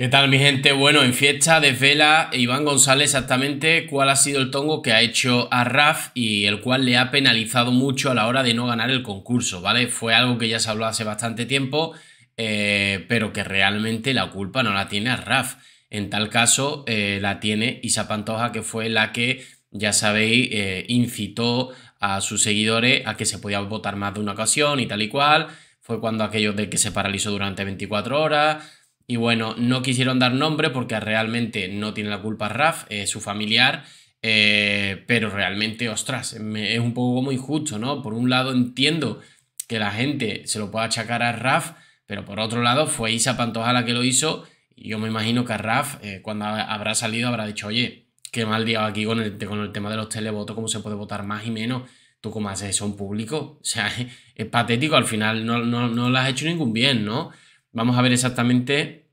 ¿Qué tal mi gente? Bueno, en fiesta desvela Iván González exactamente cuál ha sido el tongo que ha hecho a Raf y el cual le ha penalizado mucho a la hora de no ganar el concurso, ¿vale? Fue algo que ya se habló hace bastante tiempo, eh, pero que realmente la culpa no la tiene a Raf. En tal caso, eh, la tiene Isa Pantoja, que fue la que, ya sabéis, eh, incitó a sus seguidores a que se podía votar más de una ocasión y tal y cual. Fue cuando aquello de que se paralizó durante 24 horas y bueno, no quisieron dar nombre porque realmente no tiene la culpa Raf, eh, su familiar, eh, pero realmente, ostras, es un poco muy injusto, ¿no? Por un lado entiendo que la gente se lo pueda achacar a Raf, pero por otro lado fue Isa Pantoja la que lo hizo y yo me imagino que Raf eh, cuando habrá salido habrá dicho, oye, qué mal día aquí con el, con el tema de los televotos, cómo se puede votar más y menos. ¿Tú cómo haces eso en público? O sea, es, patético, al final no, no, no le has hecho ningún bien, ¿no? Vamos a ver exactamente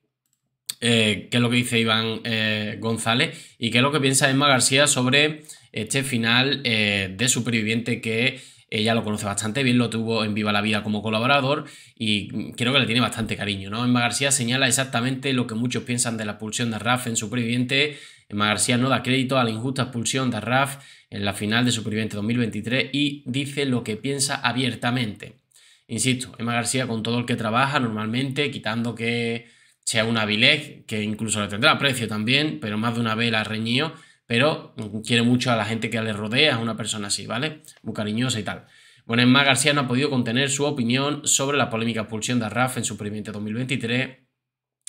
eh, qué es lo que dice Iván eh, González y qué es lo que piensa Emma García sobre este final eh, de Superviviente que ella lo conoce bastante bien, lo tuvo en Viva la Vida como colaborador y creo que le tiene bastante cariño, ¿no? Emma García señala exactamente lo que muchos piensan de la expulsión de Raf en Superviviente. Emma García no da crédito a la injusta expulsión de Raf en la final de Superviviente 2023 y dice lo que piensa abiertamente. Insisto, Emma García con todo el que trabaja normalmente, quitando que sea una Avilés, que incluso le tendrá precio también, pero más de una vez la pero quiere mucho a la gente que le rodea, es una persona así, ¿vale? Muy cariñosa y tal. Bueno, Emma García no ha podido contener su opinión sobre la polémica expulsión de Arraf en su 2023.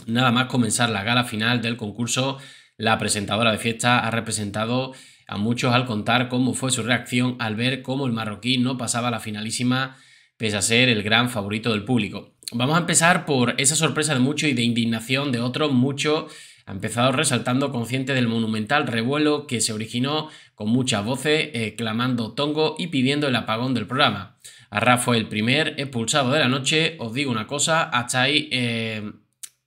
Nada más comenzar la gala final del concurso, la presentadora de fiesta ha representado a muchos al contar cómo fue su reacción al ver cómo el marroquí no pasaba la finalísima pese a ser el gran favorito del público. Vamos a empezar por esa sorpresa de mucho y de indignación de otro mucho ha empezado resaltando consciente del monumental revuelo que se originó con muchas voces eh, clamando tongo y pidiendo el apagón del programa. Arra fue el primer expulsado de la noche, os digo una cosa, hasta ahí eh,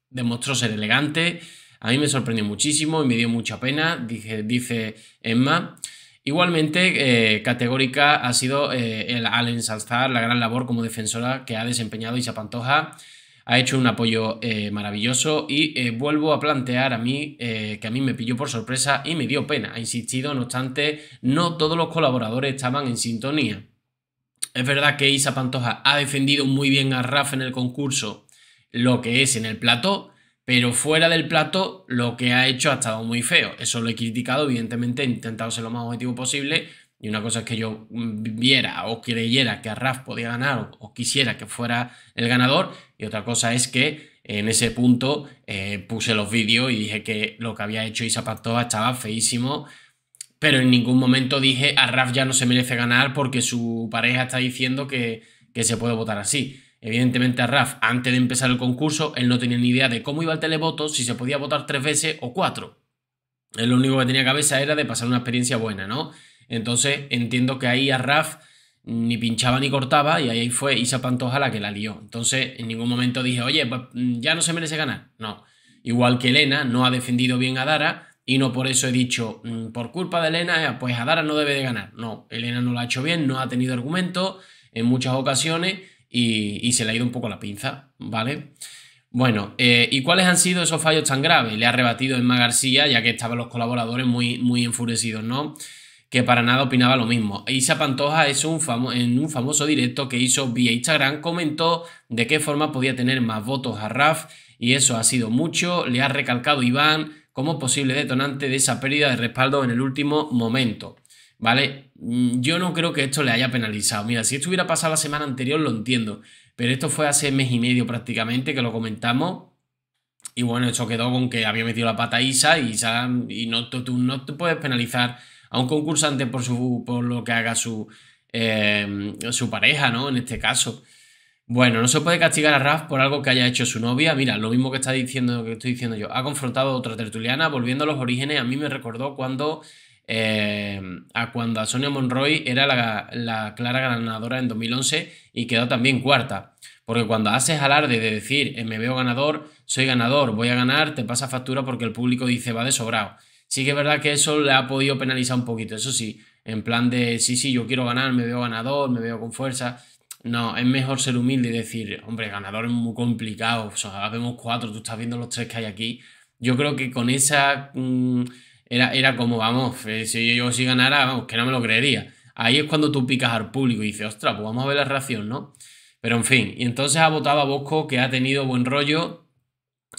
demostró ser elegante, a mí me sorprendió muchísimo y me dio mucha pena, dice Emma. Igualmente, eh, categórica ha sido eh, el, al ensalzar la gran labor como defensora que ha desempeñado Isa Pantoja. Ha hecho un apoyo eh, maravilloso y vuelvo a plantear a mí que a mí me pilló por sorpresa y me dio pena. Ha insistido, no obstante, no todos los colaboradores estaban en sintonía. Es verdad que Isa Pantoja ha defendido muy bien a Raf en el concurso, lo que es en el plató, pero fuera del plato, lo que ha hecho ha estado muy feo. Eso lo he criticado, evidentemente, he intentado ser lo más objetivo posible. Y una cosa es que yo mm, viera o creyera que a Raf podía ganar o, quisiera que fuera el ganador. Y otra cosa es que en ese punto eh, puse los vídeos y dije que lo que había hecho Isa Pactova estaba feísimo. Pero en ningún momento dije a Raf ya no se merece ganar porque su pareja está diciendo que, que se puede votar así. Evidentemente a Raf, antes de empezar el concurso, él no tenía ni idea de cómo iba el televoto, si se podía votar tres veces o cuatro. Él lo único que tenía cabeza era de pasar una experiencia buena, ¿no? Entonces entiendo que ahí a Raf ni pinchaba ni cortaba y ahí fue Isa Pantoja la que la lió. Entonces en ningún momento dije, oye, pues ya no se merece ganar. No. Igual que Elena no ha defendido bien a Dara y no por eso he dicho, mm, por culpa de Elena, eh, pues a Dara no debe de ganar. No, Elena no lo ha hecho bien, no ha tenido argumento en muchas ocasiones y, se le ha ido un poco la pinza, ¿vale? Bueno, eh, ¿y cuáles han sido esos fallos tan graves? Le ha rebatido Emma García, ya que estaban los colaboradores muy, muy enfurecidos, ¿no? Que para nada opinaba lo mismo. Isa Pantoja es un en un famoso directo que hizo vía Instagram, comentó de qué forma podía tener más votos a Raf, y eso ha sido mucho. Le ha recalcado Iván como posible detonante de esa pérdida de respaldo en el último momento. ¿vale? Mm, yo no creo que esto le haya penalizado. Mira, si esto hubiera pasado la semana anterior, lo entiendo, pero esto fue hace mes y medio prácticamente que lo comentamos. Y bueno, eso quedó con que había metido la pata Isa y, Isa, y no, tú no te puedes penalizar a un concursante por, su, por lo que haga su, em, su pareja, ¿no? En este caso. Bueno, no se puede castigar a Raf por algo que haya hecho su novia. Mira, lo mismo que está diciendo que estoy diciendo yo. Ha confrontado a otra tertuliana, volviendo a los orígenes. A mí me recordó cuando eh, a cuando a Sonia Monroy era la, clara ganadora en 2011 y quedó también cuarta. Porque cuando haces alarde de decir eh, me veo ganador, soy ganador, voy a ganar, te pasa factura porque el público dice va de sobrado. Sí que es verdad que eso le ha podido penalizar un poquito, eso sí, en plan de sí, sí, yo quiero ganar, me veo ganador, me veo con fuerza. No, es mejor ser humilde y decir, hombre, ganador es muy complicado, o vemos cuatro, tú estás viendo los tres que hay aquí. Yo creo que con esa... Mm, era, como, vamos, eh, si yo si ganara, que no me lo creería. Ahí es cuando tú picas al público y dices, ostras, pues vamos a ver la reacción, ¿no? Pero en fin, y entonces ha votado a Bosco, que ha tenido buen rollo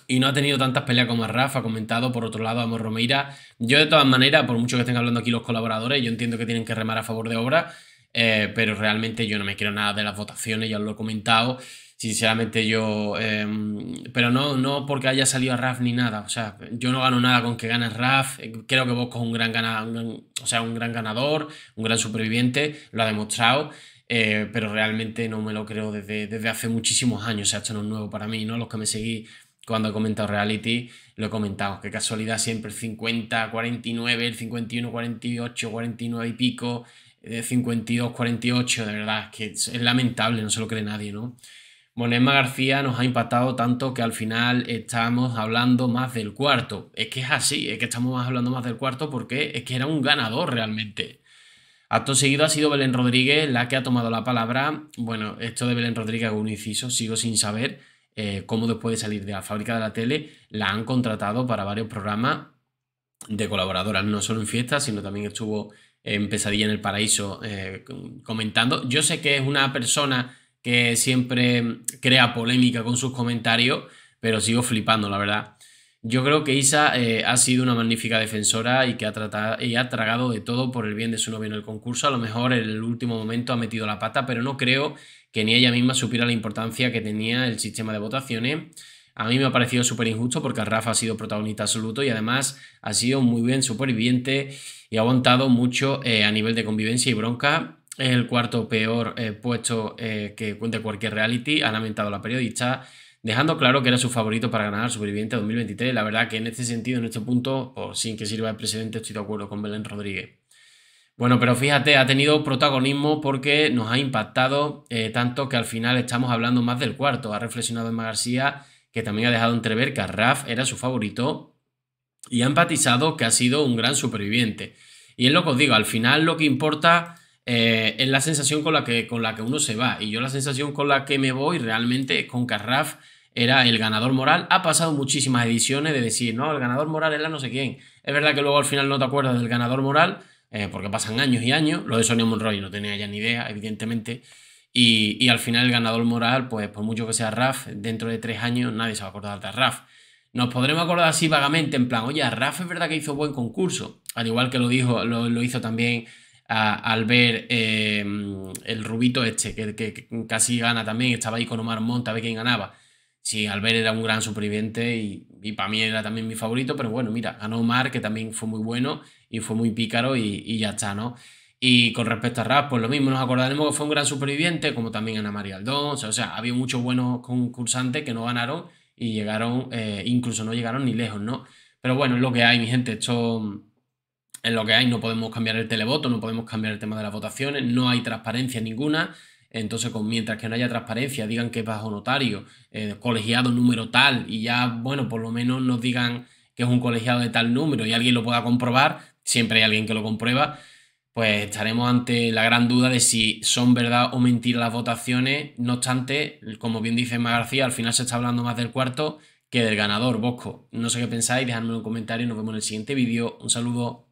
y no ha tenido tantas peleas como a Rafa, comentado por otro lado a romeira Yo, de todas maneras, por mucho que estén hablando aquí los colaboradores, yo entiendo que tienen que remar a favor de obra, eh, pero realmente yo no me quiero nada de las votaciones, ya lo he comentado. Sinceramente yo, em, pero no, no porque haya salido a RAF ni nada, o sea, yo no gano nada con que gane RAF, eh, creo que Bosco es un gran, o sea, un gran ganador, un gran superviviente, lo ha demostrado, eh, pero realmente no me lo creo desde, desde hace muchísimos años, o sea, esto no es nuevo para mí, ¿no? Los que me seguí cuando he comentado reality, lo he comentado. Qué casualidad siempre el 50, 49, el 51, 48, 49 y pico, 52, eh, 48, de verdad, que es, lamentable, no se lo cree nadie, ¿no? Monema García nos ha impactado tanto que al final estamos hablando más del cuarto. Es que es así, es que estamos hablando más del cuarto porque es que era un ganador realmente. Acto seguido ha sido Belén Rodríguez la que ha tomado la palabra. Bueno, esto de Belén Rodríguez hago un inciso, sigo sin saber eh, cómo después de salir de la fábrica de la tele la han contratado para varios programas de colaboradoras, no solo en fiestas, sino también estuvo en Pesadilla en el Paraíso eh, comentando. Yo sé que es una persona que siempre crea polémica con sus comentarios, pero sigo flipando, la verdad. Yo creo que Isa eh, ha sido una magnífica defensora y que ha, tratado, y ha tragado de todo por el bien de su novio en el concurso. A lo mejor en el último momento ha metido la pata, pero no creo que ni ella misma supiera la importancia que tenía el sistema de votaciones. A mí me ha parecido súper injusto porque Rafa ha sido protagonista absoluto y además ha sido muy bien superviviente y ha aguantado mucho eh, a nivel de convivencia y bronca el cuarto peor eh, puesto eh, que cuente cualquier reality, ha lamentado la periodista, dejando claro que era su favorito para ganar Superviviente 2023. La verdad que en este sentido, en este punto, o pues sin que sirva el presidente, estoy de acuerdo con Belén Rodríguez. Bueno, pero fíjate, ha tenido protagonismo porque nos ha impactado eh, tanto que al final estamos hablando más del cuarto. Ha reflexionado Emma García, que también ha dejado entrever que Raf era su favorito y ha empatizado que ha sido un gran superviviente. Y es lo que os digo, al final lo que importa eh, es la sensación con la, que, con la que uno se va. Y yo la sensación con la que me voy realmente es con Raf era el ganador moral. Ha pasado muchísimas ediciones de decir, no, el ganador moral es la no sé quién. Es verdad que luego al final no te acuerdas del ganador moral, eh, porque pasan años y años. Lo de Sonia Monroy no tenía ya ni idea, evidentemente. Y, al final el ganador moral, pues por mucho que sea Raf, dentro de tres años nadie se va a acordar de Raf. Nos podremos acordar así vagamente, en plan, oye, Raf es verdad que hizo buen concurso, al igual que lo, dijo, lo, lo hizo también al ver em, el rubito este, que, casi gana también, estaba ahí con Omar Monta a ver quién ganaba. Sí, Albert era un gran superviviente y, para mí era también mi favorito, pero bueno, mira, ganó Omar, que también fue muy bueno y fue muy pícaro y, ya está, ¿no? Y con respecto a Rap, pues lo mismo, nos acordaremos que fue un gran superviviente, como también Ana María Aldón, o sea, había muchos buenos concursantes que no ganaron y llegaron, eh, incluso no llegaron ni lejos, ¿no? Pero bueno, es lo que hay, mi gente, esto en lo que hay, no podemos cambiar el televoto, no podemos cambiar el tema de las votaciones, no hay transparencia ninguna. Entonces, con, mientras que no haya transparencia, digan que es bajo notario, eh, colegiado número tal, y ya, bueno, por lo menos nos digan que es un colegiado de tal número y alguien lo pueda comprobar, siempre hay alguien que lo comprueba, pues estaremos ante la gran duda de si son verdad o mentira las votaciones. No obstante, como bien dice Emma García, al final se está hablando más del cuarto que del ganador, Bosco. No sé qué pensáis, dejadme un comentario, nos vemos en el siguiente vídeo. Un saludo.